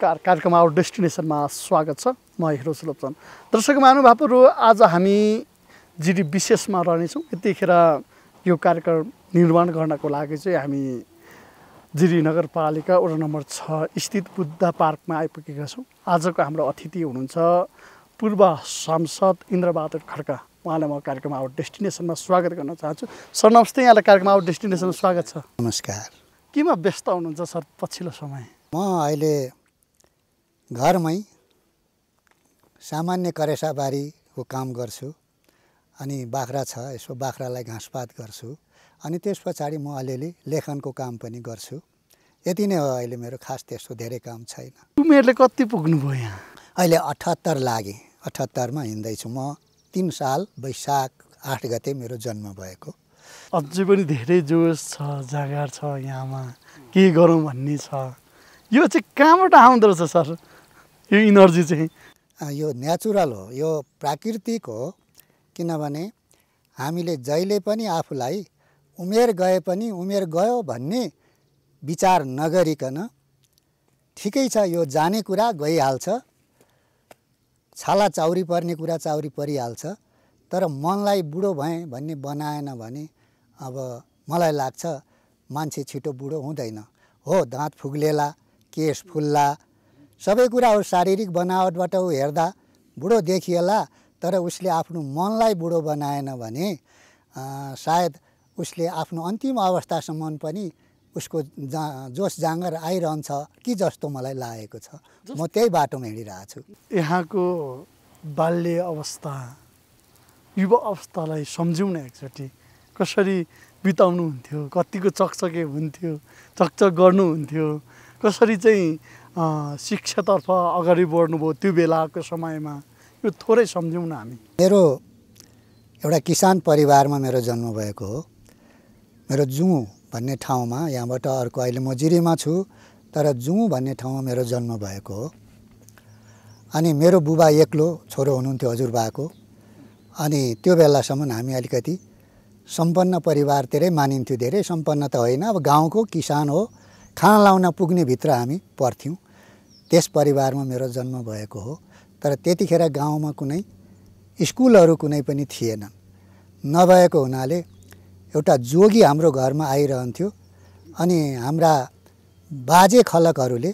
नमस्कार कार्यक्रम आवर डेस्टिनेसनमा स्वागत छ म हिरो सुलोचन दर्शक महानुभावहरू आज हामी जिडी विशेषमा रहनेछौँ यतिखेर यो कार्यक्रम निर्माण गर्नको लागि चाहिँ हामी जिडी नगरपालिका वडा नम्बर छ स्थित बुद्ध पार्कमा आइपुगेका छौँ आजको हाम्रो अतिथि हुनुहुन्छ पूर्व सांसद इन्द्रबहादुर खड्का उहाँलाई म कार्यक्रम आवर डेस्टिनेसनमा स्वागत गर्न चाहन्छु सर नमस्ते यहाँलाई कार्यक्रम आवर डेस्टिनेसनमा स्वागत छ नमस्कार केमा व्यस्त हुनुहुन्छ सर पछिल्लो समय म अहिले घरमै सामान्य करेसाबारीको काम गर्छु अनि बाख्रा छ यसो बाख्रालाई घाँसपात गर्छु अनि त्यस पछाडि म अलिअलि लेखनको काम पनि गर्छु यति नै हो अहिले मेरो खास त्यस्तो धेरै काम छैन उमेरले कति पुग्नुभयो यहाँ अहिले अठहत्तर लागे अठहत्तरमा हिँड्दैछु म तिन साल वैशाख आठ गते मेरो जन्म भएको अझै पनि धेरै जोस छ जागर छ यहाँमा के गरौँ भन्ने छ यो चाहिँ कहाँबाट आउँदो रहेछ सर यो इनर्जी चाहिँ यो नेचुरल हो यो प्राकृतिक हो किनभने हामीले जहिले पनि आफूलाई उमेर गए पनि उमेर गयो भन्ने विचार नगरिकन ठिकै छ यो जाने कुरा गइहाल्छ छाला चाउरी पर्ने कुरा चाउरी परिहाल्छ तर मनलाई बुढो भएँ भन्ने बनाएन भने अब मलाई लाग्छ मान्छे छिटो बुढो हुँदैन हो दाँत फुग्लेला केस फुल्ला सबै कुरा हो शारीरिक बनावटबाट ऊ हेर्दा बुढो देखिएला तर उसले आफ्नो मनलाई बुढो बनाएन भने सायद उसले आफ्नो अन्तिम अवस्थासम्म पनि उसको जा जोस जाँगर आइरहन्छ कि जस्तो मलाई लागेको छ म त्यही बाटोमा हिँडिरहेको छु यहाँको बाल्य अवस्था युवा अवस्थालाई सम्झौँ न एकचोटि कसरी हुन्थ्यो कतिको चकचके हुन्थ्यो चकचक गर्नुहुन्थ्यो कसरी चाहिँ शिक्षातर्फ अगाडि बढ्नुभयो त्यो बेलाको समयमा यो थोरै सम्झौँ न हामी मेरो एउटा किसान परिवारमा मेरो जन्म भएको हो मेरो जुङ भन्ने ठाउँमा यहाँबाट अर्को अहिले म जिरीमा छु तर जुँ भन्ने ठाउँमा मेरो जन्म भएको हो अनि मेरो बुबा एक्लो छोरो हुनुहुन्थ्यो हजुरबाको अनि त्यो बेलासम्म हामी अलिकति सम्पन्न परिवारतिरै मानिन्थ्यो धेरै सम्पन्न त होइन अब गाउँको किसान हो खाना लाउन पुग्ने भित्र हामी पर्थ्यौँ त्यस परिवारमा मेरो जन्म भएको हो तर त्यतिखेर गाउँमा कुनै स्कुलहरू कुनै पनि थिएनन् नभएको हुनाले एउटा जोगी हाम्रो घरमा आइरहन्थ्यो अनि हाम्रा बाजे खलकहरूले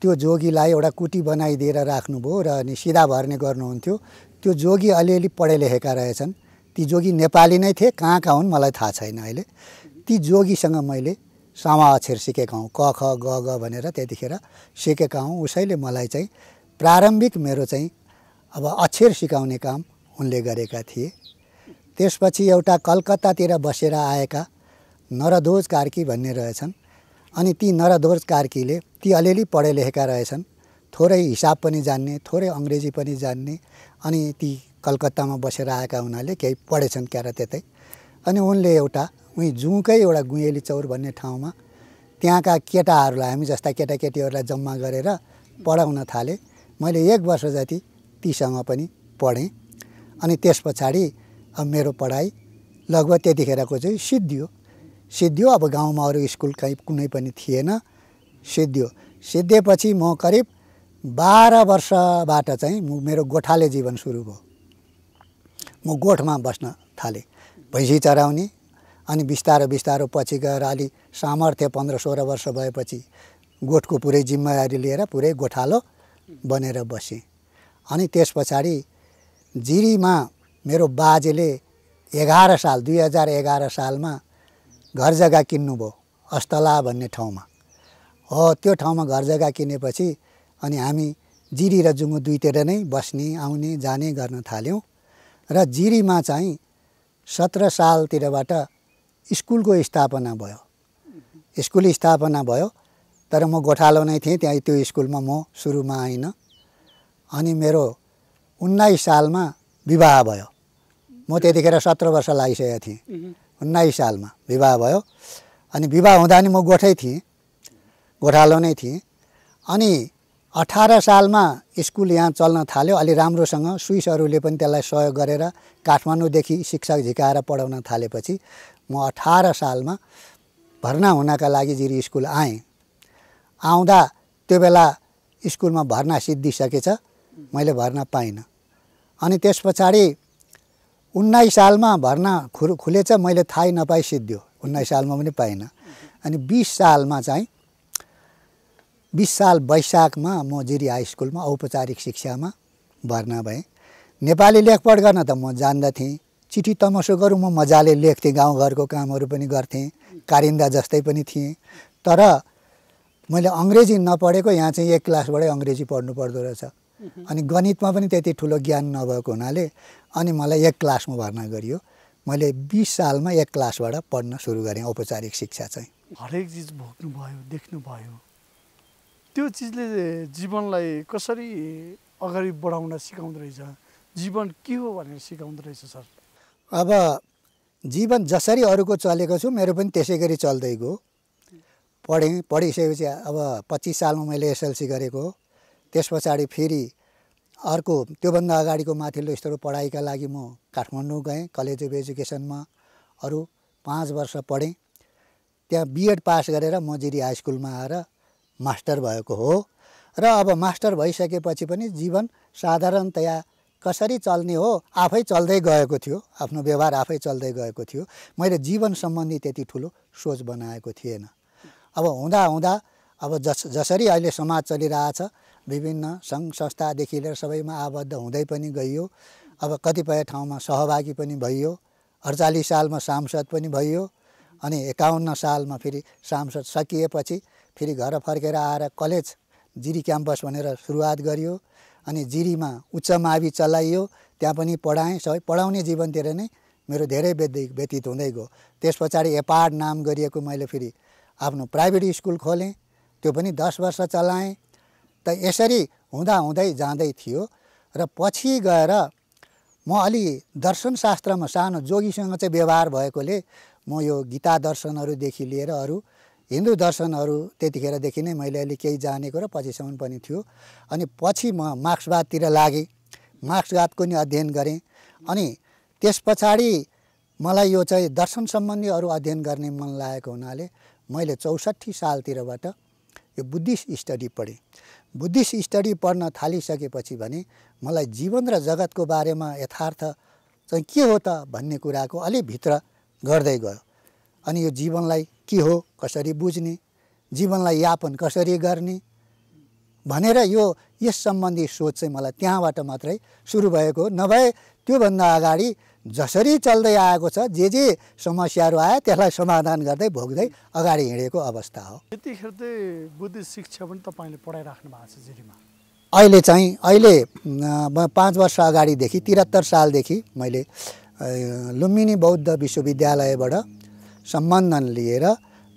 त्यो जोगीलाई एउटा कुटी बनाइदिएर राख्नुभयो र अनि सिधा भर्ने गर्नुहुन्थ्यो त्यो जोगी अलिअलि पढे लेखेका रहेछन् ती जोगी नेपाली नै थिए कहाँ कहाँ हुन् मलाई थाहा छैन अहिले ती जोगीसँग मैले सामा अक्षर सिकेका हौँ क ख ग ग भनेर त्यतिखेर सिकेका हौँ उसैले मलाई चाहिँ प्रारम्भिक मेरो चाहिँ अब अक्षर सिकाउने काम उनले गरेका थिए त्यसपछि एउटा कलकत्तातिर बसेर आएका नरध्वज कार्की भन्ने रहेछन् अनि ती नरध्वज कार्कीले ती अलिअलि पढे लेखेका रहेछन् थोरै हिसाब पनि जान्ने थोरै अङ्ग्रेजी पनि जान्ने अनि ती कलकत्तामा बसेर आएका हुनाले केही पढेछन् क्यार त्यतै अनि उनले एउटा उहीँ जुकै एउटा गुहेली चौर भन्ने ठाउँमा त्यहाँका केटाहरूलाई हामी जस्ता केटाकेटीहरूलाई जम्मा गरेर पढाउन थालेँ मैले एक वर्ष जति तीसँग पनि पढेँ अनि त्यस पछाडि अब मेरो पढाइ लगभग त्यतिखेरको चाहिँ सिद्धियो सिद्धियो अब गाउँमा अरू स्कुल कहीँ कुनै पनि थिएन सिद्धियो सिद्धिएपछि म करिब बाह्र वर्षबाट चाहिँ म मेरो गोठाले जीवन सुरु भयो म गोठमा बस्न थालेँ भैँसी चराउने अनि बिस्तारो बिस्तारो पछि गएर अलि सामर्थ्य पन्ध्र सोह्र वर्ष भएपछि गोठको पुरै जिम्मेवारी लिएर पुरै गोठालो बनेर बसेँ अनि त्यस पछाडि जिरीमा मेरो बाजेले एघार साल दुई हजार एघार सालमा घर जग्गा किन्नुभयो अस्तला भन्ने ठाउँमा हो त्यो ठाउँमा घर जग्गा किनेपछि अनि हामी जिरी र जुङ्गु दुईतिर नै बस्ने आउने जाने गर्न थाल्यौँ र जिरीमा चाहिँ सत्र सालतिरबाट स्कुलको स्थापना भयो स्कुल स्थापना भयो तर म गोठालो नै थिएँ त्यहाँ त्यो स्कुलमा म सुरुमा आइनँ अनि मेरो उन्नाइस सालमा विवाह भयो म त्यतिखेर सत्र वर्ष लागिसकेको थिएँ उन्नाइस सालमा विवाह भयो अनि विवाह हुँदा नि म गोठै थिएँ गोठालो नै थिएँ अनि अठार सालमा स्कुल यहाँ चल्न थाल्यो अलि राम्रोसँग स्विसहरूले पनि त्यसलाई सहयोग गरेर काठमाडौँदेखि शिक्षक झिकाएर पढाउन थालेपछि म अठार सालमा भर्ना हुनका लागि जिरी स्कुल आएँ आउँदा त्यो बेला स्कुलमा भर्ना सिद्धिसकेछ मैले भर्ना पाइनँ अनि त्यस पछाडि उन्नाइस सालमा भर्ना खु खुलेछ मैले थाहै नपाई सिद्धियो उन्नाइस सालमा पनि पाइनँ अनि बिस सालमा चाहिँ बिस साल वैशाखमा म जिरी हाई स्कुलमा औपचारिक शिक्षामा भर्ना भएँ नेपाली लेखपढ गर्न त म जान्दथेँ चिठी तमासो गरौँ म मजाले लेख्थेँ गाउँघरको कामहरू पनि गर्थेँ कारिन्दा जस्तै पनि थिएँ तर मैले अङ्ग्रेजी नपढेको यहाँ चाहिँ एक क्लासबाटै अङ्ग्रेजी पढ्नु पर्दो रहेछ अनि गणितमा पनि त्यति ठुलो ज्ञान नभएको हुनाले अनि मलाई एक क्लासमा भर्ना गरियो मैले बिस सालमा एक क्लासबाट पढ्न सुरु गरेँ औपचारिक शिक्षा चाहिँ हरेक चिज भोग्नुभयो देख्नुभयो त्यो चिजले जीवनलाई कसरी अगाडि बढाउन सिकाउँदो रहेछ जीवन के हो भनेर सिकाउँदो रहेछ सर अब जीवन जसरी अरूको चलेको छु मेरो पनि त्यसै गरी चल्दै गयो पढेँ पढिसकेपछि अब पच्चिस सालमा मैले एसएलसी गरेको त्यस पछाडि फेरि अर्को त्योभन्दा अगाडिको माथिल्लो स्तरको पढाइका लागि म काठमाडौँ गएँ कलेज अफ एजुकेसनमा अरू पाँच वर्ष पढेँ त्यहाँ बिएड पास गरेर म मजिरी हाई स्कुलमा आएर मास्टर भएको हो र अब मास्टर भइसकेपछि पनि जीवन साधारणतया कसरी चल्ने हो आफै चल्दै गएको थियो आफ्नो व्यवहार आफै चल्दै गएको थियो मैले जीवन सम्बन्धी त्यति ठुलो सोच बनाएको थिएन अब हुँदा हुँदा अब जस जसरी अहिले समाज चलिरहेछ विभिन्न सङ्घ संस्थादेखि लिएर सबैमा आबद्ध हुँदै पनि गइयो अब कतिपय ठाउँमा सहभागी पनि भइयो अडचालिस सालमा सांसद पनि भइयो अनि एकाउन्न सालमा फेरि सांसद सकिएपछि फेरि घर फर्केर आएर कलेज जिरी क्याम्पस भनेर सुरुवात गरियो अनि जिरीमा उच्च मावि चलाइयो त्यहाँ पनि पढाएँ सबै पढाउने जीवनतिर नै मेरो धेरै व्यति व्यतीत हुँदै गयो त्यस पछाडि एपाड नाम गरिएको मैले फेरि आफ्नो प्राइभेट स्कुल खोलेँ त्यो पनि दस वर्ष चलाएँ त यसरी हुँदा हुँदै जाँदै थियो र पछि गएर म अलि दर्शनशास्त्रमा सानो जोगीसँग चाहिँ व्यवहार भएकोले म यो गीता दर्शनहरूदेखि लिएर अरू हिन्दू दर्शनहरू त्यतिखेरदेखि नै मैले अलिक केही जानेको र पछिसम्म पनि थियो अनि पछि म मार्क्सवादतिर लागेँ मार्क्सवादको नि अध्ययन गरेँ अनि त्यस पछाडि मलाई यो चाहिँ दर्शन सम्बन्धी अरू अध्ययन गर्ने मन लागेको हुनाले मैले चौसठी सालतिरबाट यो बुद्धिस्ट स्टडी पढेँ बुद्धिस्ट स्टडी पढ्न थालिसकेपछि भने मलाई जीवन र जगतको बारेमा यथार्थ चाहिँ के हो त भन्ने कुराको अलि भित्र गर्दै गयो अनि यो जीवनलाई के हो कसरी बुझ्ने जीवनलाई यापन कसरी गर्ने भनेर यो यस सम्बन्धी सोच चाहिँ मलाई त्यहाँबाट मात्रै सुरु भएको हो नभए त्योभन्दा अगाडि जसरी चल्दै आएको छ जे जे समस्याहरू आयो त्यसलाई समाधान गर्दै भोग्दै अगाडि हिँडेको अवस्था हो यतिखेर चाहिँ बुद्धि शिक्षा पनि तपाईँले पढाइराख्नु भएको छ जिरीमा अहिले चाहिँ अहिले पाँच वर्ष अगाडिदेखि त्रिहत्तर सालदेखि मैले लुम्बिनी बौद्ध विश्वविद्यालयबाट सम्बन्धन लिएर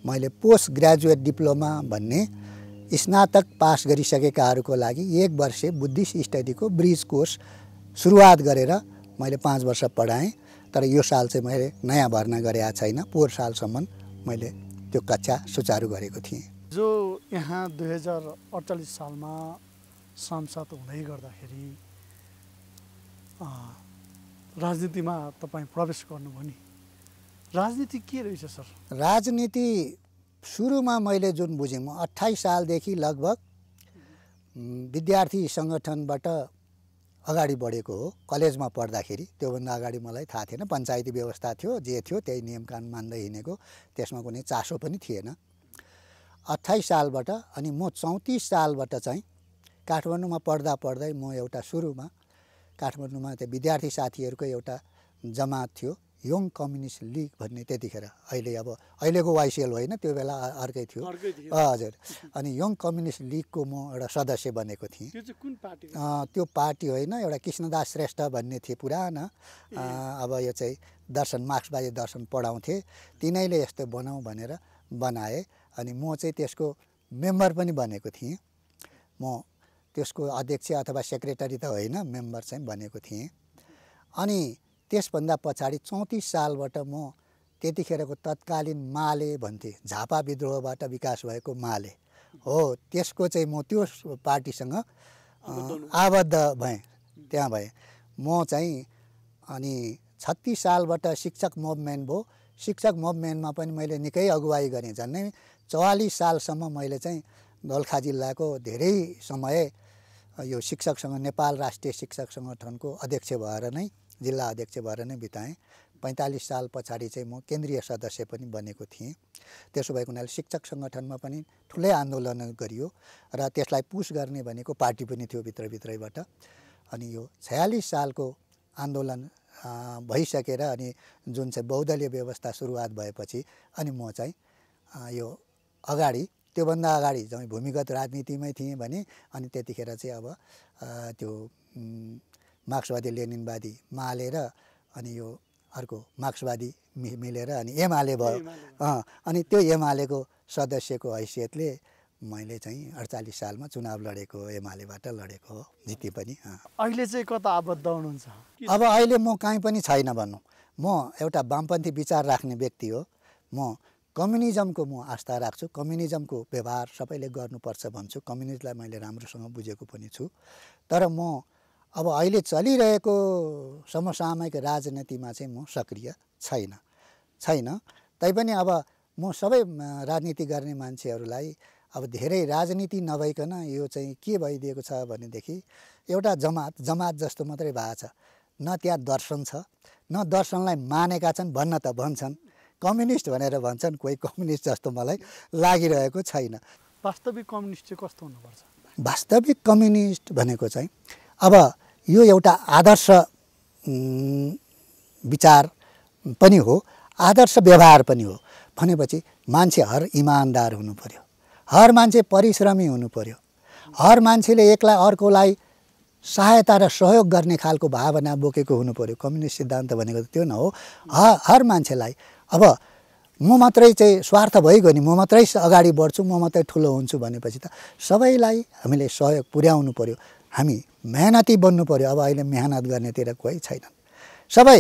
मैले पोस्ट ग्रेजुएट डिप्लोमा भन्ने स्नातक पास गरिसकेकाहरूको लागि एक वर्ष बुद्धिस्ट स्टडीको ब्रिज कोर्स सुरुवात गरेर मैले पाँच वर्ष पढाएँ तर यो साल चाहिँ मैले नयाँ भर्ना गरेका छैन पोहोर सालसम्म मैले त्यो कक्षा सुचारु गरेको थिएँ जो यहाँ दुई हजार अडचालिस सालमा सांसद हुँदै गर्दाखेरि राजनीतिमा तपाईँ प्रवेश गर्नुभयो नि राजनीति के रहेछ सर राजनीति सुरुमा मैले जुन बुझेँ म अठाइस सालदेखि लगभग विद्यार्थी सङ्गठनबाट अगाडि बढेको हो कलेजमा पढ्दाखेरि त्योभन्दा अगाडि मलाई थाहा थिएन पञ्चायती व्यवस्था थियो जे थियो त्यही नियम कानुन मान्दै हिँडेको त्यसमा कुनै चासो पनि थिएन अठाइस सालबाट अनि म चौतिस सालबाट चाहिँ काठमाडौँमा पढ्दा पढ्दै म एउटा सुरुमा काठमाडौँमा त्यो विद्यार्थी साथीहरूको एउटा जमात थियो यङ कम्युनिस्ट लिग भन्ने त्यतिखेर अहिले अब अहिलेको वाइसिएल होइन त्यो बेला अर्कै थियो हजुर अनि यङ कम्युनिस्ट लिगको म एउटा सदस्य बनेको थिएँ त्यो पार्टी होइन एउटा कृष्णदास श्रेष्ठ भन्ने थिए पुराना अब यो चाहिँ दर्शन मार्क्सवादी दर्शन पढाउँथे तिनैले यस्तो बनाऊ भनेर बनाएँ अनि म चाहिँ त्यसको मेम्बर पनि बनेको थिएँ म त्यसको अध्यक्ष अथवा सेक्रेटरी त होइन मेम्बर चाहिँ बनेको थिएँ अनि त्यसभन्दा पछाडि चौतिस सालबाट म त्यतिखेरको तत्कालीन माले भन्थे झापा विद्रोहबाट विकास भएको माले हो त्यसको चाहिँ म त्यो पार्टीसँग आबद्ध भएँ त्यहाँ भएँ म चाहिँ अनि छत्तिस सालबाट शिक्षक मुभमेन्ट भयो शिक्षक मुभमेन्टमा पनि मैले निकै अगुवाई गरेँ झन्डै चौवालिस सालसम्म मैले चाहिँ दोलखा जिल्लाको धेरै समय यो शिक्षकसँग नेपाल राष्ट्रिय शिक्षक सङ्गठनको अध्यक्ष भएर नै जिल्ला अध्यक्ष भएर नै बिताएँ पैँतालिस साल पछाडि चाहिँ म केन्द्रीय सदस्य पनि बनेको थिएँ त्यसो भएको हुनाले शिक्षक सङ्गठनमा पनि ठुलै आन्दोलन गरियो र त्यसलाई पुस गर्ने भनेको पार्टी पनि थियो भित्रभित्रैबाट अनि यो छयालिस सालको आन्दोलन भइसकेर अनि जुन चाहिँ बहुदलीय व्यवस्था सुरुवात भएपछि अनि म चाहिँ यो अगाडि त्योभन्दा अगाडि जमै भूमिगत राजनीतिमै थिएँ भने अनि त्यतिखेर चाहिँ अब त्यो मार्क्सवादी लेनिनवादी माले र अनि यो अर्को मार्क्सवादी मि मिलेर अनि एमाले भयो अनि त्यो एमालेको सदस्यको हैसियतले मैले चाहिँ अडचालिस सालमा चुनाव लडेको एमालेबाट लडेको हो जिते पनि अहिले चाहिँ कता आबद्ध हुनुहुन्छ अब अहिले म कहीँ पनि छैन भन्नु म एउटा वामपन्थी विचार राख्ने व्यक्ति हो म कम्युनिजमको म आस्था राख्छु कम्युनिजमको व्यवहार सबैले गर्नुपर्छ भन्छु कम्युनिस्टलाई मैले राम्रोसँग बुझेको पनि छु तर म अब अहिले चलिरहेको समसामयिक राजनीतिमा चाहिँ म सक्रिय छैन छैन तैपनि अब म सबै राजनीति गर्ने मान्छेहरूलाई अब धेरै राजनीति नभइकन यो चाहिँ के भइदिएको छ भनेदेखि एउटा जमात जमात जस्तो मात्रै भएको छ न त्यहाँ दर्शन छ न दर्शनलाई मानेका छन् भन्न त भन्छन् कम्युनिस्ट भनेर भन्छन् कोही कम्युनिस्ट जस्तो मलाई लागिरहेको छैन वास्तविक कम्युनिस्ट चाहिँ कस्तो हुनुपर्छ वास्तविक कम्युनिस्ट भनेको चाहिँ अब यो एउटा आदर्श विचार पनि हो आदर्श व्यवहार पनि हो भनेपछि मान्छे हर इमान्दार हुनु पर्यो हर मान्छे परिश्रमी हुनु पर्यो हर मान्छेले एकलाई अर्कोलाई सहायता र सहयोग गर्ने खालको भावना बोकेको हुनु पर्यो कम्युनिस्ट सिद्धान्त भनेको त्यो न हो हर मान्छेलाई अब म मात्रै चाहिँ स्वार्थ भइगयो नि म मात्रै अगाडि बढ्छु म मात्रै ठुलो हुन्छु भनेपछि त सबैलाई हामीले सहयोग पुर्याउनु पर्यो हामी मेहनती बन्नु पऱ्यो अब अहिले मेहनत गर्नेतिर कोही छैनन् सबै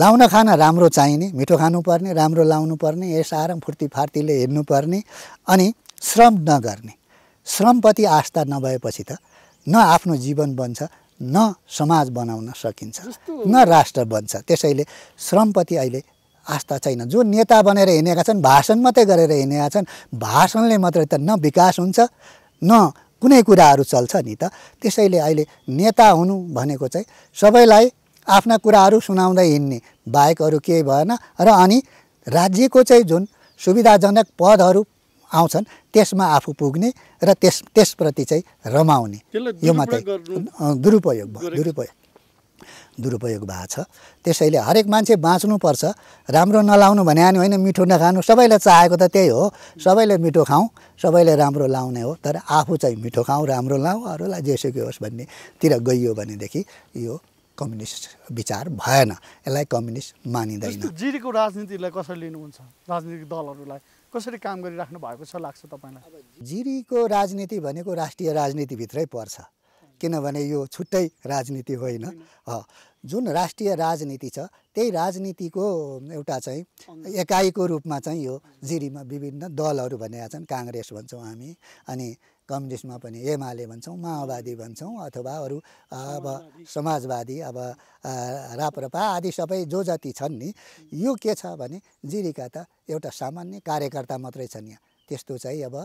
लाउन खाना राम्रो चाहिने मिठो खानुपर्ने राम्रो लाउनु पर्ने यस आराम फार्तीले हिँड्नुपर्ने अनि श्रम नगर्ने श्रमप्रति आस्था नभएपछि त न आफ्नो जीवन बन्छ न समाज बनाउन सकिन्छ न राष्ट्र बन्छ त्यसैले श्रमप्रति अहिले आस्था छैन जो नेता बनेर हिँडेका छन् भाषण मात्रै गरेर हिँडेका छन् भाषणले मात्रै त न विकास हुन्छ न कुनै कुराहरू चल्छ नि त त्यसैले अहिले नेता हुनु भनेको चाहिँ सबैलाई आफ्ना कुराहरू सुनाउँदै हिँड्ने बाहेक अरू केही भएन र अनि राज्यको चाहिँ जुन सुविधाजनक पदहरू आउँछन् त्यसमा आफू पुग्ने र त्यस त्यसप्रति चाहिँ रमाउने यो मात्रै दुरुपयोग भयो दुरुपयोग दुरुपयोग भएको छ त्यसैले हरेक मान्छे बाँच्नुपर्छ राम्रो नलाउनु भने अनि होइन मिठो नखानु सबैले चाहेको त त्यही हो सबैले मिठो खाउँ सबैले राम्रो लाउने हो तर आफू चाहिँ मिठो खाउँ राम्रो लाउँ अरूलाई जेसुकै होस् भन्नेतिर गइयो भनेदेखि यो कम्युनिस्ट विचार भएन यसलाई कम्युनिस्ट मानिँदैन जिरीको राजनीतिलाई कसरी लिनुहुन्छ राजनीतिक दलहरूलाई कसरी काम गरिराख्नु भएको छ लाग्छ तपाईँलाई जिरीको राजनीति भनेको राष्ट्रिय राजनीतिभित्रै पर्छ किनभने यो छुट्टै राजनीति होइन जुन राष्ट्रिय राजनीति छ त्यही राजनीतिको एउटा चाहिँ एकाइको रूपमा चाहिँ यो जिरीमा विभिन्न दलहरू भनेका छन् काङ्ग्रेस भन्छौँ हामी अनि कम्युनिस्टमा पनि एमाले भन्छौँ माओवादी भन्छौँ अथवा अरू अब समाजवादी अब राप्रपा आदि सबै जो जति छन् नि यो के छ भने जिरीका त एउटा सामान्य कार्यकर्ता मात्रै छन् यहाँ त्यस्तो चाहिँ अब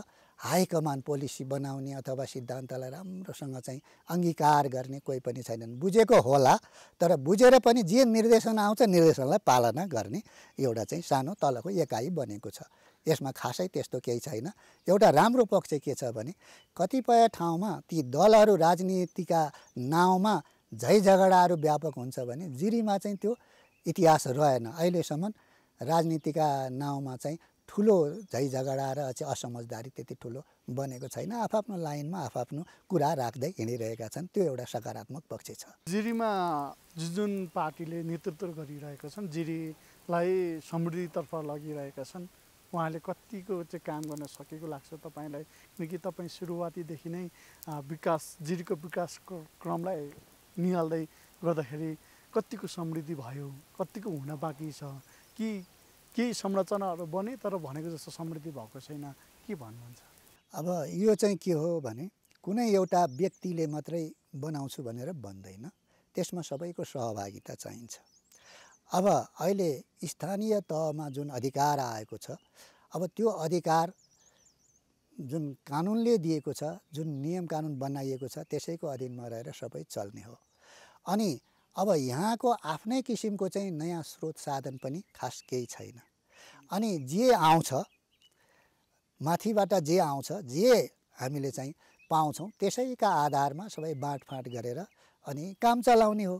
हाई कमान पोलिसी बनाउने अथवा सिद्धान्तलाई राम्रोसँग चाहिँ अङ्गीकार गर्ने कोही पनि छैनन् बुझेको होला तर बुझेर पनि जे निर्देशन आउँछ निर्देशनलाई पालना गर्ने एउटा चाहिँ सानो तलको एकाइ बनेको छ यसमा खासै त्यस्तो केही छैन एउटा राम्रो पक्ष के छ भने कतिपय ठाउँमा ती दलहरू राजनीतिका नाउँमा झै झगडाहरू व्यापक हुन्छ भने जिरीमा चाहिँ त्यो इतिहास रहेन अहिलेसम्म राजनीतिका नाउँमा चाहिँ ठुलो झगडा र चाहिँ असमझदारी त्यति ठुलो बनेको छैन आफआफ्नो लाइनमा आफआफ्नो कुरा राख्दै हिँडिरहेका छन् त्यो एउटा सकारात्मक पक्ष छ जिरीमा जुन पार्टीले नेतृत्व गरिरहेका छन् जिरीलाई समृद्धितर्फ लगिरहेका छन् उहाँले कतिको चाहिँ काम गर्न सकेको लाग्छ तपाईँलाई किनकि तपाईँ सुरुवातीदेखि नै विकास जिरीको विकासको क्रमलाई निहाल्दै गर्दाखेरि कतिको समृद्धि भयो कतिको हुन बाँकी छ कि केही संरचनाहरू बने तर भनेको जस्तो समृद्धि भएको छैन के भन्नुहुन्छ अब यो चाहिँ के हो भने कुनै एउटा व्यक्तिले मात्रै बनाउँछु भनेर भन्दैन त्यसमा सबैको सहभागिता चाहिन्छ अब अहिले स्थानीय तहमा जुन अधिकार आएको छ अब त्यो अधिकार जुन कानुनले दिएको छ जुन नियम कानुन बनाइएको छ त्यसैको अधीनमा रहेर सबै चल्ने हो अनि अब यहाँको आफ्नै किसिमको चाहिँ नयाँ स्रोत साधन पनि खास केही छैन अनि जे आउँछ माथिबाट जे आउँछ जे हामीले चाहिँ पाउँछौँ त्यसैका आधारमा सबै बाँडफाँड गरेर अनि काम चलाउने हो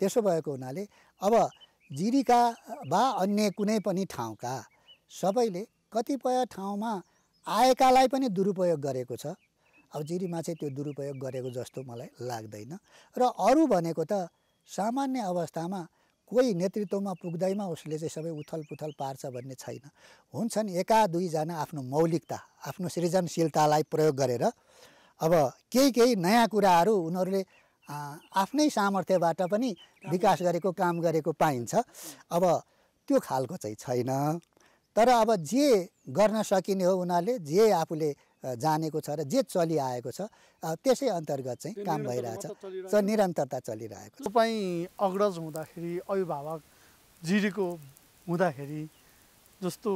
त्यसो भएको हुनाले अब जिरीका वा अन्य कुनै पनि ठाउँका सबैले कतिपय ठाउँमा आएकालाई पनि दुरुपयोग गरेको छ अब जिरीमा चाहिँ त्यो दुरुपयोग गरेको जस्तो मलाई लाग्दैन र अरू भनेको त सामान्य अवस्थामा कोही नेतृत्वमा पुग्दैमा उसले चाहिँ सबै उथल पुथल पार्छ भन्ने छैन हुन्छन् एका दुईजना आफ्नो मौलिकता आफ्नो सृजनशीलतालाई प्रयोग गरेर अब केही केही नयाँ कुराहरू उनीहरूले आफ्नै सामर्थ्यबाट पनि विकास गरेको काम गरेको पाइन्छ अब त्यो खालको चाहिँ छैन तर अब जे गर्न सकिने हो उनीहरूले जे आफूले जानेको छ र जे चलिआएको छ त्यसै अन्तर्गत चाहिँ काम भइरहेछ निरन्तरता चलिरहेको छ तपाईँ अग्रज हुँदाखेरि अभिभावक जिरीको हुँदाखेरि जस्तो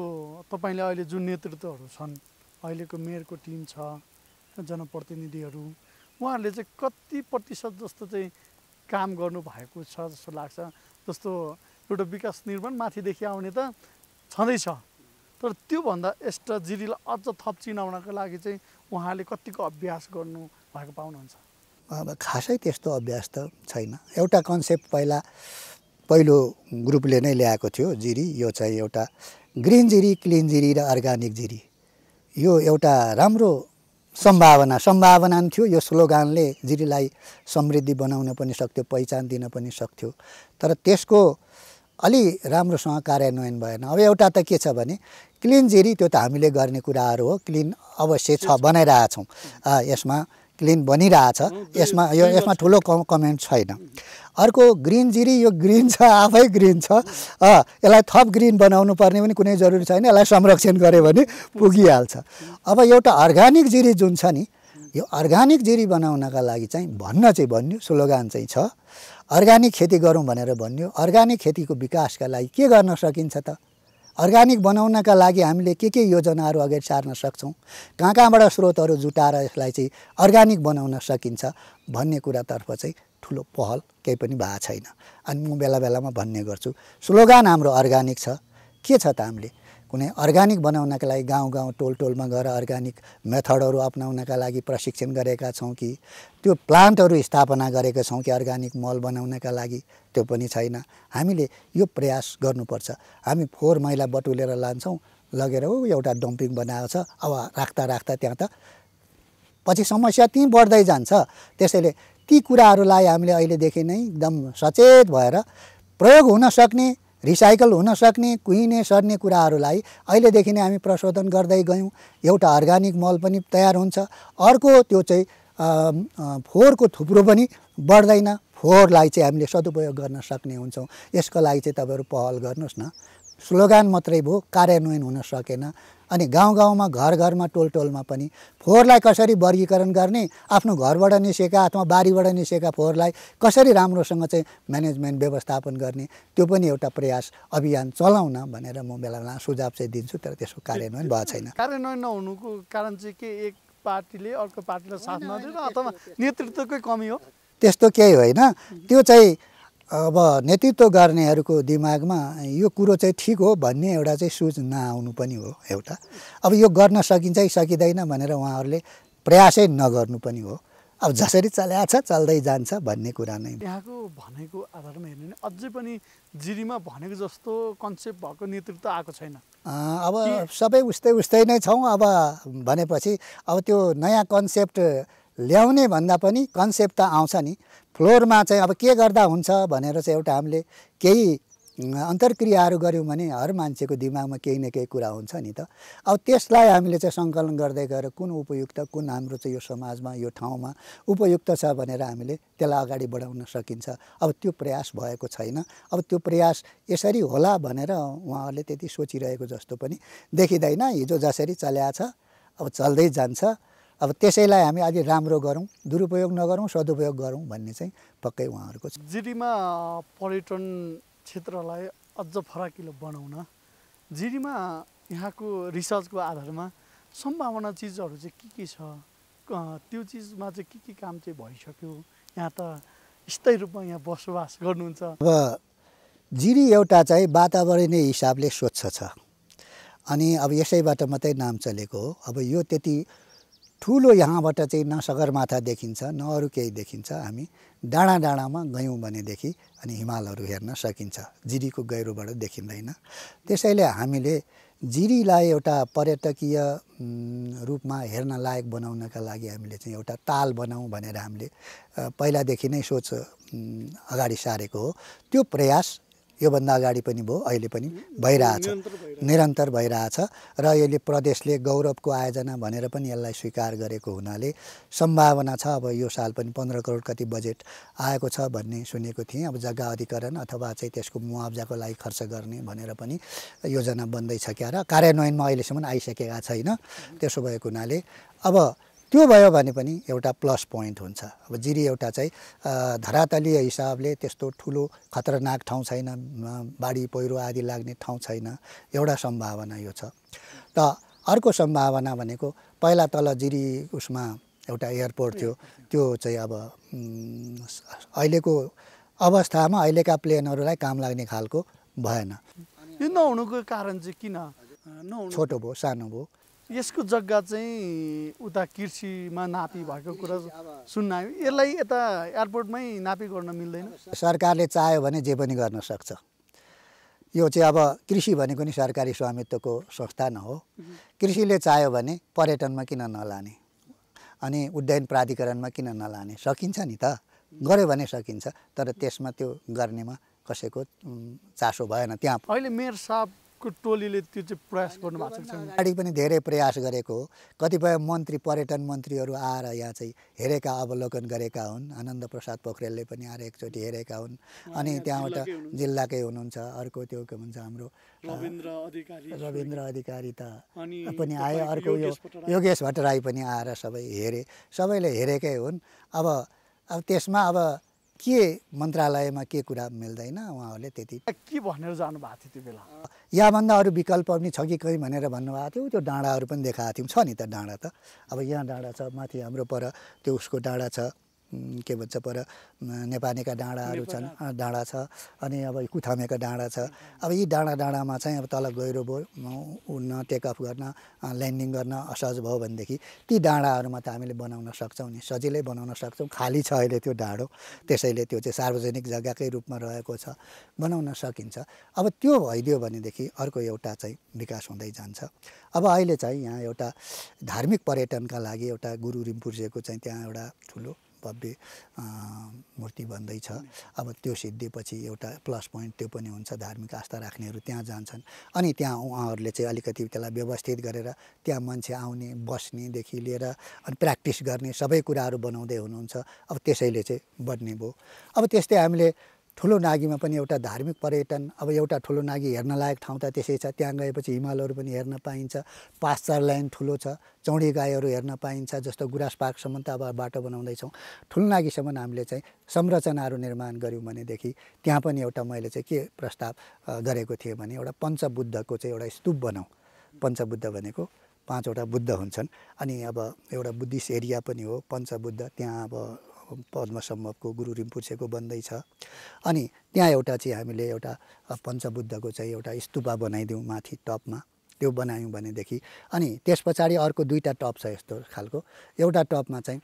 तपाईँले अहिले जुन नेतृत्वहरू छन् अहिलेको मेयरको टिम छ जनप्रतिनिधिहरू उहाँहरूले चाहिँ कति प्रतिशत जस्तो चाहिँ काम गर्नु भएको छ जस्तो लाग्छ जस्तो एउटा विकास निर्माण माथिदेखि आउने त छँदैछ तर त्योभन्दा एक्स्ट्रा जिरीलाई अझ थप चिनाउनको लागि चाहिँ उहाँले कतिको अभ्यास गर्नु भएको पाउनुहुन्छ अब खासै त्यस्तो अभ्यास त छैन एउटा कन्सेप्ट पहिला पहिलो ग्रुपले नै ल्याएको थियो जिरी यो चाहिँ एउटा ग्रिन जिरी क्लिन जिरी र अर्ग्यानिक जिरी यो एउटा राम्रो सम्भावना सम्भावना थियो यो स्लोगानले जिरीलाई समृद्धि बनाउन पनि सक्थ्यो पहिचान दिन पनि सक्थ्यो तर त्यसको अलि राम्रोसँग कार्यान्वयन भएन अब एउटा त के छ भने क्लिन जेरी त्यो त हामीले गर्ने कुराहरू हो क्लिन अवश्य छ बनाइरहेछौँ यसमा क्लिन बनिरहेछ यसमा यो यसमा ठुलो कम कमेन्ट छैन अर्को ग्रिन जिरी यो ग्रिन छ आफै ग्रिन छ यसलाई थप ग्रिन बनाउनु पर्ने पनि कुनै जरुरी छैन यसलाई संरक्षण गऱ्यो भने पुगिहाल्छ अब एउटा अर्ग्यानिक जिरी जुन छ नि यो अर्ग्यानिक जिरी बनाउनका लागि चाहिँ भन्न चाहिँ भन्यो स्लोगान चाहिँ छ अर्ग्यानिक खेती गरौँ भनेर भन्यो अर्ग्यानिक खेतीको विकासका लागि के गर्न सकिन्छ त अर्ग्यानिक बनाउनका लागि हामीले के के योजनाहरू अगाडि सार्न सक्छौँ कहाँ कहाँबाट स्रोतहरू जुटाएर यसलाई चाहिँ अर्ग्यानिक बनाउन सकिन्छ भन्ने कुरातर्फ चाहिँ ठुलो पहल केही पनि भएको छैन अनि म बेला बेलामा भन्ने गर्छु स्लोगान हाम्रो अर्ग्यानिक छ के छ त हामीले कुनै अर्ग्यानिक बनाउनका लागि गाउँ गाउँ टोल टोलमा गएर अर्ग्यानिक मेथडहरू अप्नाउनका लागि प्रशिक्षण गरेका छौँ कि त्यो प्लान्टहरू स्थापना गरेका छौँ कि अर्ग्यानिक मल बनाउनका लागि त्यो पनि छैन हामीले यो प्रयास गर्नुपर्छ हामी फोहोर मैला बटुलेर लान्छौँ लगेर हो एउटा डम्पिङ बनाएको छ अब राख्दा राख्दा त्यहाँ त पछि समस्या त्यहीँ बढ्दै जान्छ त्यसैले ती कुराहरूलाई हामीले अहिलेदेखि नै एकदम सचेत भएर प्रयोग हुन सक्ने रिसाइकल हुन सक्ने कुहिने सर्ने कुराहरूलाई अहिलेदेखि नै हामी प्रशोधन गर्दै गयौँ एउटा अर्ग्यानिक मल पनि तयार हुन्छ अर्को त्यो चाहिँ फोहोरको थुप्रो पनि बढ्दैन फोहोरलाई चाहिँ हामीले सदुपयोग गर्न सक्ने हुन्छौँ यसको लागि चाहिँ तपाईँहरू पहल गर्नुहोस् न स्लोगान मात्रै भयो कार्यान्वयन हुन सकेन अनि गाउँ गाउँमा घर घरमा टोल टोलमा पनि फोहोरलाई कसरी वर्गीकरण गर्ने आफ्नो घरबाट निस्केका अथवा बारीबाट निस्केका फोहोरलाई कसरी राम्रोसँग चाहिँ म्यानेजमेन्ट व्यवस्थापन गर्ने त्यो पनि एउटा प्रयास अभियान चलाउन भनेर म बेला सुझाव चाहिँ दिन्छु तर त्यसको कार्यान्वयन भएको छैन कार्यान्वयन नहुनुको कारण चाहिँ के एक पार्टीले अर्को पार्टीलाई साथ नदिनु अथवा नेतृत्वकै कमी हो त्यस्तो केही होइन त्यो चाहिँ अब नेतृत्व गर्नेहरूको दिमागमा यो कुरो चाहिँ ठिक हो भन्ने एउटा चाहिँ सोच नआउनु पनि हो एउटा अब यो गर्न सकिन्छ कि सकिँदैन भनेर उहाँहरूले प्रयासै नगर्नु पनि हो अब जसरी चल्या छ चल्दै जान्छ भन्ने कुरा नै त्यहाँको भनेको आधारमा हेर्ने भने अझै पनि जिरीमा भनेको जस्तो कन्सेप्ट भएको नेतृत्व आएको छैन अब सबै उस्तै उस्तै नै छौँ अब भनेपछि अब त्यो नयाँ कन्सेप्ट ल्याउने भन्दा पनि कन्सेप्ट त आउँछ नि फ्लोरमा चाहिँ अब के गर्दा हुन्छ भनेर चाहिँ एउटा हामीले केही अन्तर्क्रियाहरू गऱ्यौँ भने हर मान्छेको दिमागमा केही न केही कुरा हुन्छ नि त अब त्यसलाई हामीले चाहिँ सङ्कलन गर्दै गएर कुन उपयुक्त कुन हाम्रो चाहिँ यो समाजमा यो ठाउँमा उपयुक्त छ भनेर हामीले त्यसलाई अगाडि बढाउन सकिन्छ अब त्यो प्रयास भएको छैन अब त्यो प्रयास यसरी होला भनेर उहाँहरूले त्यति सोचिरहेको जस्तो पनि देखिँदैन हिजो जसरी चल्याएको छ अब चल्दै जान्छ अब त्यसैलाई हामी अझै राम्रो गरौँ दुरुपयोग नगरौँ सदुपयोग गरौँ भन्ने चाहिँ पक्कै उहाँहरूको छ जिरीमा पर्यटन क्षेत्रलाई अझ फराकिलो बनाउन जिरीमा यहाँको रिसर्चको आधारमा सम्भावना चिजहरू चाहिँ के के छ त्यो चिजमा चाहिँ के के काम चाहिँ भइसक्यो यहाँ त स्थायी रूपमा यहाँ बसोबास गर्नुहुन्छ अब जिरी एउटा चाहिँ वातावरणीय हिसाबले स्वच्छ छ अनि अब यसैबाट मात्रै नाम चलेको हो अब यो त्यति ठुलो यहाँबाट चाहिँ न सगरमाथा देखिन्छ न अरू केही देखिन्छ हामी डाँडा डाँडामा गयौँ भनेदेखि अनि हिमालहरू हेर्न सकिन्छ जिरीको गहिरोबाट देखिँदैन त्यसैले हामीले जिरीलाई एउटा पर्यटकीय रूपमा हेर्न लायक बनाउनका लागि हामीले चाहिँ एउटा ताल बनाऊँ भनेर हामीले पहिलादेखि नै सोच अगाडि सारेको हो त्यो प्रयास योभन्दा अगाडि पनि भयो अहिले पनि भइरहेछ निरन्तर भइरहेछ र यसले प्रदेशले गौरवको आयोजना भनेर पनि यसलाई स्वीकार गरेको हुनाले सम्भावना छ अब यो साल पनि पन्ध्र करोड कति बजेट आएको छ भन्ने सुनेको थिएँ अब जग्गा अधिकरण अथवा चाहिँ त्यसको मुआब्जाको लागि खर्च गर्ने भनेर पनि योजना बन्दैछ क्या र कार्यान्वयनमा अहिलेसम्म आइसकेका छैन त्यसो भएको हुनाले अब त्यो भयो भने पनि एउटा प्लस पोइन्ट हुन्छ अब जिरी एउटा चाहिँ धरातलीय हिसाबले त्यस्तो ठुलो खतरनाक ठाउँ छैन बाढी पहिरो आदि लाग्ने ठाउँ छैन एउटा सम्भावना यो छ त अर्को सम्भावना भनेको पहिला तल जिरी उसमा एउटा एयरपोर्ट थियो त्यो चाहिँ अब अहिलेको अवस्थामा अहिलेका प्लेनहरूलाई काम लाग्ने खालको भएन यो नहुनुको कारण चाहिँ किन छोटो भयो सानो भयो यसको जग्गा चाहिँ उता कृषिमा नापी भएको कुरा सुन्न आयो यसलाई यता एयरपोर्टमै नापी गर्न मिल्दैन सरकारले चाह्यो भने जे पनि गर्न सक्छ यो चाहिँ अब कृषि भनेको नि सरकारी स्वामित्वको संस्थान हो कृषिले चाह्यो भने पर्यटनमा किन नलाने अनि उड्डयन प्राधिकरणमा किन नलाने सकिन्छ नि त गऱ्यो भने सकिन्छ तर त्यसमा त्यो गर्नेमा कसैको चासो भएन त्यहाँ अहिले मेयर साहब को टोलीले त्यो चाहिँ प्रयास गर्नु भएको छ अगाडि पनि धेरै प्रयास गरेको कतिपय मन्त्री पर्यटन मन्त्रीहरू आएर यहाँ चाहिँ हेरेका अवलोकन गरेका हुन् आनन्द प्रसाद पोखरेलले पनि आएर एकचोटि हेरेका हुन् अनि त्यहाँबाट जिल्लाकै हुनुहुन्छ अर्को त्यो के भन्छ हाम्रो रविन्द्र अधिकारी त पनि आयो अर्को यो योगेश भट्टराई पनि आएर सबै हेरे सबैले हेरेकै हुन् अब अब त्यसमा अब के मन्त्रालयमा के कुरा मिल्दैन उहाँहरूले त्यति के भनेर जानुभएको थियो त्यो बेला यहाँभन्दा अरू विकल्प पनि छ कि कहीँ भनेर भन्नुभएको थियो त्यो डाँडाहरू पनि देखाएको थियौँ छ नि त डाँडा त अब यहाँ डाँडा छ माथि हाम्रो पर त्यो उसको डाँडा छ के भन्छ पर नेपानेका डाँडाहरू छन् डाँडा छ अनि अब कुथामेका डाँडा छ अब यी डाँडा डाँडामा चाहिँ अब तल गहिरो भयो उड्न टेकअफ गर्न ल्यान्डिङ गर्न असहज भयो भनेदेखि ती डाँडाहरूमा त हामीले बनाउन सक्छौँ नि सजिलै बनाउन सक्छौँ खाली छ अहिले त्यो डाँडो त्यसैले त्यो चाहिँ सार्वजनिक जग्गाकै रूपमा रहेको छ बनाउन सकिन्छ अब त्यो भइदियो भनेदेखि अर्को एउटा चाहिँ विकास हुँदै जान्छ अब अहिले चाहिँ यहाँ एउटा धार्मिक पर्यटनका लागि एउटा गुरु रिम्पुर्जेको चाहिँ त्यहाँ एउटा ठुलो भव्य मूर्ति भन्दैछ अब त्यो सिद्धिपछि एउटा प्लस पोइन्ट त्यो पनि हुन्छ धार्मिक आस्था राख्नेहरू त्यहाँ जान्छन् अनि त्यहाँ उहाँहरूले चाहिँ अलिकति त्यसलाई व्यवस्थित गरेर त्यहाँ मान्छे आउने बस्नेदेखि लिएर अनि प्र्याक्टिस गर्ने सबै कुराहरू बनाउँदै हुनुहुन्छ अब त्यसैले चाहिँ बढ्ने भयो अब त्यस्तै हामीले ठुलो नागीमा पनि एउटा धार्मिक पर्यटन अब एउटा ठुलो नागी हेर्न लायक ठाउँ त त्यसै छ त्यहाँ गएपछि हिमालहरू पनि हेर्न पाइन्छ पास्चर लाइन ठुलो छ चौडी गाईहरू हेर्न पाइन्छ जस्तो गुराँस पार्कसम्म त अब बाटो बनाउँदैछौँ ठुलो नागीसम्म हामीले चाहिँ संरचनाहरू निर्माण गऱ्यौँ भनेदेखि त्यहाँ पनि एउटा मैले चाहिँ के प्रस्ताव गरेको थिएँ भने एउटा पञ्चबुद्धको चाहिँ एउटा स्तूप बनाऊ पञ्चबुद्ध भनेको पाँचवटा बुद्ध हुन्छन् अनि अब एउटा बुद्धिस्ट एरिया पनि हो पञ्चबुद्ध त्यहाँ अब पद्मसम्मको गुरु रिम्पुछेको बन्दैछ अनि त्यहाँ एउटा चाहिँ हामीले एउटा पञ्चबुद्धको चाहिँ एउटा स्तुपा बनाइदिउँ माथि टपमा त्यो बनायौँ भनेदेखि अनि त्यस पछाडि अर्को दुईवटा टप छ यस्तो खालको एउटा टपमा चाहिँ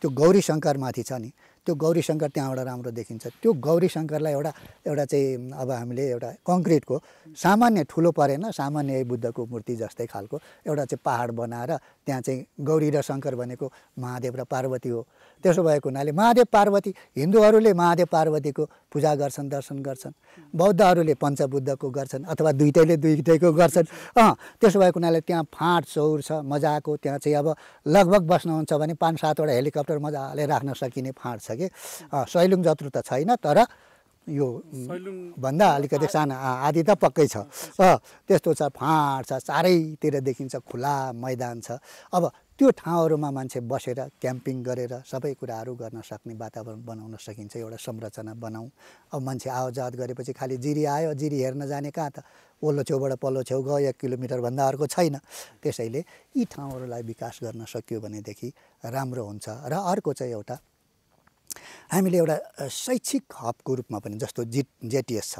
त्यो गौरी शङ्करमाथि छ नि त्यो गौरी शङ्कर त्यहाँबाट राम्रो देखिन्छ त्यो गौरी शङ्करलाई एउटा एउटा चाहिँ अब हामीले एउटा कङ्क्रिटको सामान्य ठुलो परेन सामान्य बुद्धको मूर्ति जस्तै खालको एउटा चाहिँ पाहाड बनाएर त्यहाँ चाहिँ गौरी र शङ्कर भनेको महादेव र पार्वती हो त्यसो भएको हुनाले महादेव पार्वती हिन्दूहरूले महादेव पार्वतीको पूजा गर्छन् दर्शन गर्छन् बौद्धहरूले पञ्चबुद्धको गर्छन् अथवा दुइटैले दुइटैको गर्छन् अँ त्यसो भएको हुनाले त्यहाँ फाँट चौर छ मजाको त्यहाँ चाहिँ अब लगभग बस्नुहुन्छ भने पाँच सातवटा हेलिकप्टर मजाले राख्न सकिने फाँट छ छ कि सैलुङ जत्रु त छैन तर यो भन्दा अलिकति सानो आधी त पक्कै छ त्यस्तो छ फाँड छ चारैतिर देखिन्छ खुला मैदान छ अब त्यो ठाउँहरूमा मान्छे बसेर क्याम्पिङ गरेर सबै कुराहरू गर्न सक्ने वातावरण बनाउन सकिन्छ एउटा संरचना बनाऊ अब मान्छे आवाजात गरेपछि खालि जिरी आयो जिरी हेर्न जाने कहाँ त ओल्लो छेउबाट पल्लो छेउ गयो एक किलोमिटरभन्दा अर्को छैन त्यसैले यी ठाउँहरूलाई विकास गर्न सकियो भनेदेखि राम्रो हुन्छ र अर्को चाहिँ एउटा हामीले एउटा शैक्षिक हबको रूपमा पनि जस्तो जि जेटिएस छ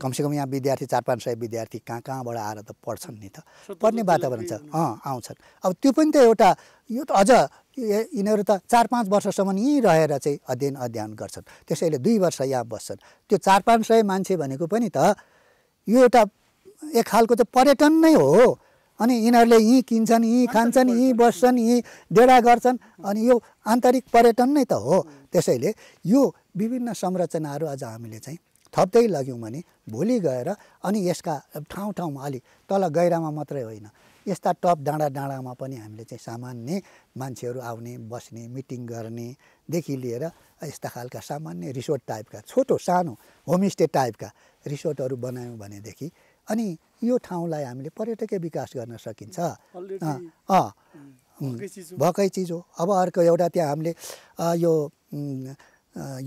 कमसेकम यहाँ विद्यार्थी चार पाँच सय विद्यार्थी कहाँ कहाँबाट आएर त पढ्छन् नि त पढ्ने वातावरण छ अँ आउँछन् अब त्यो पनि त एउटा यो त अझ यिनीहरू त चार पाँच वर्षसम्म यहीँ रहेर चाहिँ अध्ययन अध्ययन गर्छन् त्यसैले दुई वर्ष यहाँ बस्छन् त्यो चार पाँच सय मान्छे भनेको पनि त यो एउटा एक खालको त पर्यटन नै हो अनि यिनीहरूले यहीँ किन्छन् यहीँ खान्छन् यहीँ बस्छन् यहीँ डेडा गर्छन् अनि यो आन्तरिक पर्यटन नै त हो त्यसैले यो विभिन्न संरचनाहरू आज हामीले चाहिँ थप्दै लग्यौँ भने भोलि गएर अनि यसका ठाउँ ठाउँमा अलिक तल गहिरामा मात्रै होइन यस्ता टप डाँडा डाँडामा पनि हामीले चाहिँ सामान्य मान्छेहरू आउने बस्ने मिटिङ गर्नेदेखि लिएर यस्ता खालका सामान्य रिसोर्ट टाइपका छोटो सानो होमस्टे टाइपका रिसोर्टहरू बनायौँ भनेदेखि अनि यो ठाउँलाई हामीले पर्यटकीय विकास गर्न सकिन्छ भएकै चिज हो अब अर्को एउटा त्यहाँ हामीले यो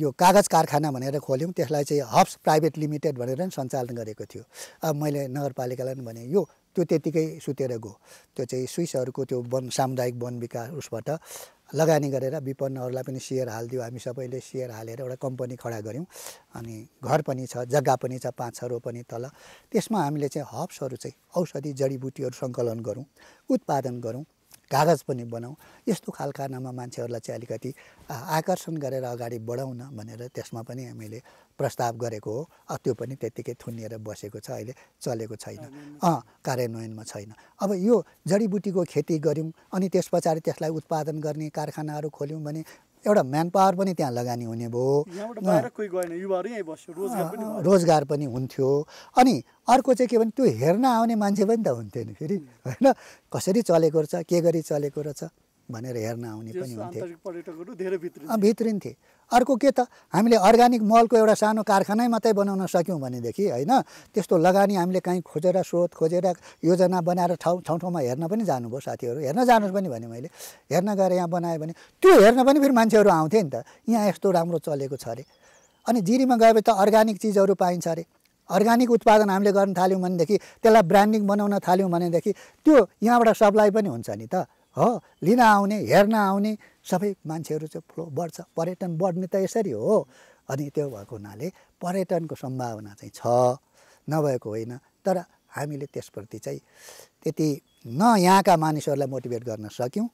यो कागज कारखाना भनेर खोल्यौँ त्यसलाई चाहिँ हब्स प्राइभेट लिमिटेड भनेर नि सञ्चालन गरेको थियो अब मैले नगरपालिकालाई पनि भने यो त्यो त्यतिकै सुतेर गयो त्यो चाहिँ स्विसहरूको त्यो वन सामुदायिक वन विकास उसबाट लगानी गरेर विपन्नहरूलाई पनि सेयर हालिदियो हामी सबैले सेयर हालेर एउटा कम्पनी खडा गऱ्यौँ अनि घर पनि छ जग्गा पनि छ पाँच छ रोपनी तल त्यसमा हामीले चाहिँ हब्सहरू चाहिँ औषधि जडीबुटीहरू सङ्कलन गरौँ उत्पादन गरौँ कागज पनि बनाऊ यस्तो खालका नाममा मान्छेहरूलाई चाहिँ अलिकति आकर्षण गरेर अगाडि बढाउन भनेर त्यसमा पनि हामीले प्रस्ताव गरेको हो त्यो पनि त्यत्तिकै थुनिएर बसेको छ अहिले चलेको छैन अँ कार्यान्वयनमा छैन अब यो जडीबुटीको खेती गऱ्यौँ अनि त्यस पछाडि त्यसलाई उत्पादन गर्ने कारखानाहरू खोल्यौँ भने एउटा म्यान पावर पनि त्यहाँ लगानी हुने भयो रोजगार पनि हुन्थ्यो अनि अर्को चाहिँ के भने त्यो हेर्न आउने मान्छे पनि त हुन्थ्यो नि फेरि होइन कसरी चलेको रहेछ के गरी चलेको रहेछ भनेर हेर्न आउने पनि हुन्थ्यो भित्रिन्थे अर्को के त हामीले अर्ग्यानिक मलको एउटा सानो कारखानै मात्रै बनाउन सक्यौँ भनेदेखि होइन त्यस्तो लगानी हामीले काहीँ खोजेर स्रोत खोजेर योजना बनाएर ठाउँ ठाउँ ठाउँमा हेर्न पनि जानुभयो साथीहरू हेर्न जानुहोस् पनि भने मैले हेर्न गएर यहाँ बनाएँ भने त्यो हेर्न पनि फेरि मान्छेहरू आउँथे नि त यहाँ यस्तो राम्रो चलेको छ अरे अनि जिरीमा गएपछि त अर्ग्यानिक चिजहरू पाइन्छ अरे अर्ग्यानिक उत्पादन हामीले गर्न थाल्यौँ भनेदेखि त्यसलाई ब्रान्डिङ बनाउन थाल्यौँ भनेदेखि त्यो यहाँबाट सप्लाई पनि हुन्छ नि त हो लिन आउने हेर्न आउने सबै मान्छेहरू चाहिँ फ्लो बढ्छ पर्यटन बढ्ने त यसरी हो अनि त्यो भएको हुनाले पर्यटनको सम्भावना चाहिँ छ नभएको होइन तर हामीले त्यसप्रति चाहिँ त्यति न यहाँका मानिसहरूलाई मोटिभेट गर्न सक्यौँ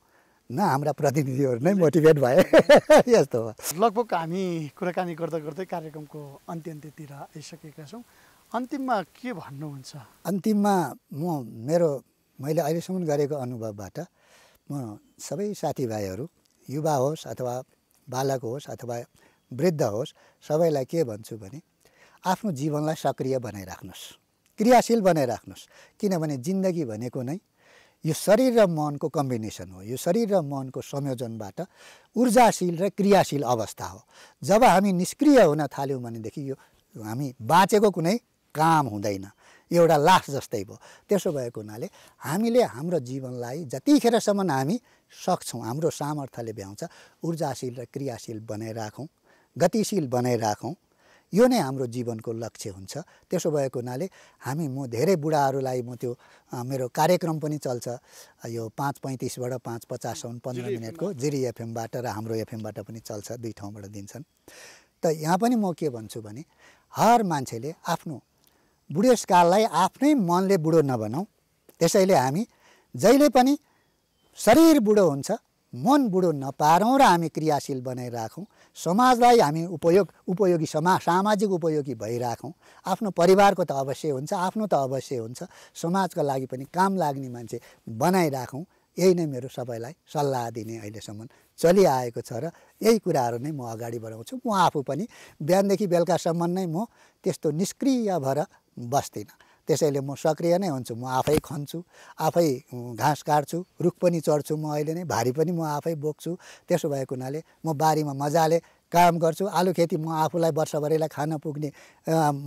न हाम्रा प्रतिनिधिहरू नै मोटिभेट भए यस्तो हो लगभग हामी कुराकानी गर्दा गर्दै कार्यक्रमको अन्त्यतिर आइसकेका छौँ अन्तिममा के भन्नुहुन्छ अन्तिममा म मेरो मैले अहिलेसम्म गरेको अनुभवबाट म सबै साथीभाइहरू युवा होस् अथवा बालक होस् अथवा वृद्ध होस् सबैलाई के भन्छु भने आफ्नो जीवनलाई सक्रिय बनाइराख्नुहोस् क्रियाशील बनाइराख्नुहोस् किनभने जिन्दगी भनेको नै यो शरीर र मनको कम्बिनेसन हो यो शरीर र मनको संयोजनबाट ऊर्जाशील र क्रियाशील अवस्था हो जब हामी निष्क्रिय हुन थाल्यौँ भनेदेखि यो हामी बाँचेको कुनै काम हुँदैन एउटा लास जस्तै भयो त्यसो भएको हुनाले हामीले हाम्रो जीवनलाई जतिखेरसम्म हामी सक्छौँ हाम्रो सामर्थ्यले भ्याउँछ ऊर्जाशील र क्रियाशील बनाइराखौँ गतिशील बनाइराखौँ यो नै हाम्रो जीवनको लक्ष्य हुन्छ त्यसो भएको हुनाले हामी म धेरै बुढाहरूलाई म त्यो मेरो कार्यक्रम पनि चल्छ यो पाँच पैँतिसबाट पाँच पचाससम्म पन्ध्र मिनटको जिरी एफएमबाट र हाम्रो एफएमबाट पनि चल्छ दुई ठाउँबाट दिन्छन् त यहाँ पनि म के भन्छु भने हर मान्छेले आफ्नो बुढेसकाललाई आफ्नै मनले बुढो नबनाऊ त्यसैले हामी जहिले पनि शरीर बुढो हुन्छ मन बुढो नपारौँ र हामी क्रियाशील बनाइराखौँ समाजलाई हामी उपयोग उपयोगी समा सामाजिक उपयोगी भइराखौँ आफ्नो परिवारको त अवश्य हुन्छ आफ्नो त अवश्य हुन्छ समाजको लागि पनि काम लाग्ने मान्छे बनाइराखौँ यही नै मेरो सबैलाई सल्लाह दिने अहिलेसम्म चलिआएको छ र यही कुराहरू नै म अगाडि बढाउँछु म आफू पनि बिहानदेखि बेलुकासम्म नै म त्यस्तो निष्क्रिय भएर बस्दिनँ त्यसैले म सक्रिय नै हुन्छु म आफै खन्छु आफै घाँस काट्छु रुख पनि चढ्छु म अहिले नै भारी पनि म आफै बोक्छु त्यसो भएको हुनाले म बारीमा मजाले काम गर्छु आलु खेती म आफूलाई वर्षभरिलाई खान पुग्ने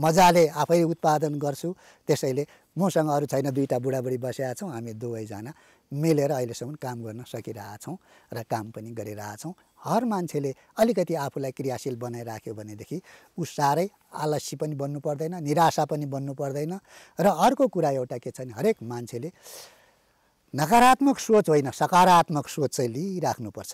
मजाले आफै उत्पादन गर्छु त्यसैले मसँग अरू छैन दुईवटा बुढाबुढी बसेका छौँ हामी दुवैजना मिलेर अहिलेसम्म काम गर्न सकिरहेछौँ र काम पनि गरिरहेछौँ हर मान्छेले अलिकति आफूलाई क्रियाशील बनाइराख्यो भनेदेखि ऊ साह्रै आलस्य पनि बन्नु पर्दैन निराशा पनि बन्नु पर्दैन र अर्को कुरा एउटा के छ भने हरेक मान्छेले नकारात्मक सोच होइन सकारात्मक सोच चाहिँ लिइराख्नुपर्छ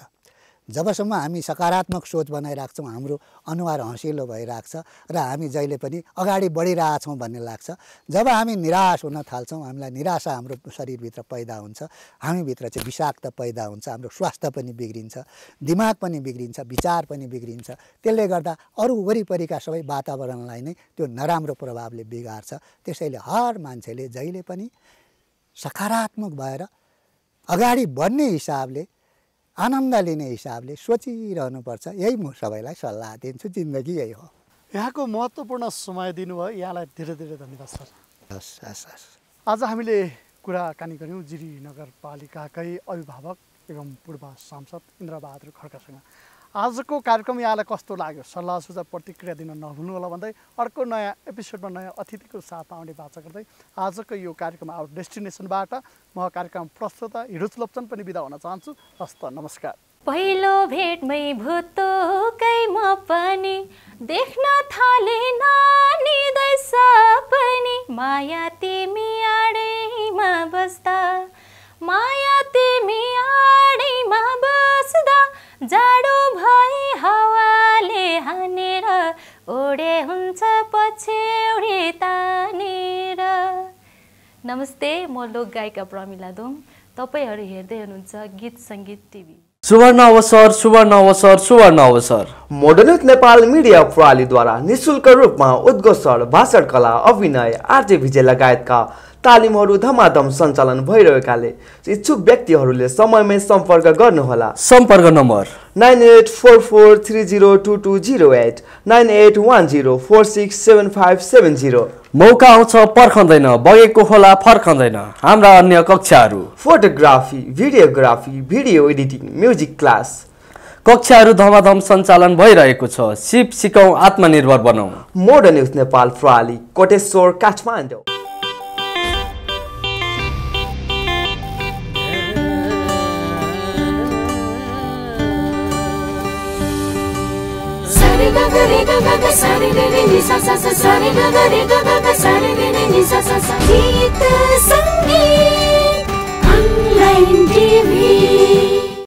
जबसम्म हामी सकारात्मक सोच बनाइराख्छौँ हाम्रो अनुहार हँसिलो भइराख्छ र हामी जहिले पनि अगाडि बढिरहेछौँ भन्ने लाग्छ जब हामी निराश हुन थाल्छौँ हामीलाई निराशा हाम्रो शरीरभित्र पैदा हुन्छ हामीभित्र चाहिँ विषाक्त पैदा हुन्छ हाम्रो स्वास्थ्य पनि बिग्रिन्छ दिमाग पनि बिग्रिन्छ विचार पनि बिग्रिन्छ त्यसले गर्दा अरू वरिपरिका सबै वातावरणलाई नै त्यो नराम्रो प्रभावले बिगार्छ त्यसैले हर मान्छेले जहिले पनि सकारात्मक भएर अगाडि बढ्ने हिसाबले आनन्द लिने हिसाबले सोचिरहनुपर्छ यही म सबैलाई सल्लाह दिन्छु जिन्दगी यही हो यहाँको महत्त्वपूर्ण समय दिनुभयो यहाँलाई धेरै धेरै धन्यवाद सर हस् हस् हस् आज हामीले कुराकानी गऱ्यौँ जिरी नगरपालिकाकै अभिभावक एवं पूर्व सांसद इन्द्रबहादुर खड्कासँग आजको कार्यक्रम यहाँलाई कस्तो लाग्यो सल्लाह सुझाव प्रतिक्रिया दिन नभुल्नु होला भन्दै अर्को नयाँ एपिसोडमा नयाँ अतिथिको साथ आउने बाचा गर्दै आजको यो कार्यक्रम आउट डेस्टिनेसनबाट म कार्यक्रम प्रस्तुत हिरोज लोप्चन पनि बिदा हुन चाहन्छु हस्त नमस्कार पहिलो भेटमै भुतुकै म पनि देख्न थाले नानी पनि माया तिमी आडैमा बस्दा माया तिमी आडैमा बस्दा जाडो भई हावाले हानेर ओडे हुन्छ पछ्यौरी तानेर नमस्ते म लोक गायिका प्रमिला दोङ तपाईँहरू हेर्दै हुनुहुन्छ गीत सङ्गीत टिभी सुवर्ण अवसर सुवर्ण अवसर सुवर्ण अवसर मोडलुत नेपाल मिडिया प्रणालीद्वारा निशुल्क रूपमा उद्घोषण भाषण कला अभिनय आरजे विजय लगायतका तालिमहरू धमाधम सञ्चालन भइरहेकाले इच्छुक व्यक्तिहरूले समयमै सम्पर्क गर्नुहोला सम्पर्क number nine eight four four three zero two two zero eight nine eight one zero four six seven five seven zero मौका आउँछ पर्खँदैन बगेको खोला फर्खँदैन हाम्रा अन्य कक्षाहरू photography videography video editing music class कक्षाहरू धमाधम सञ्चालन भइरहेको छ सिप सिकौँ आत्मनिर्भर बनाऊ मोडर्न न्युज नेपाल प्रणाली कोटेश्वर काठमाडौँ గగ రే గగ గ సరి ని ని ని స స సరి గగ రే గగ సంగీత సంగీత ఆన్లైన్ టీవీ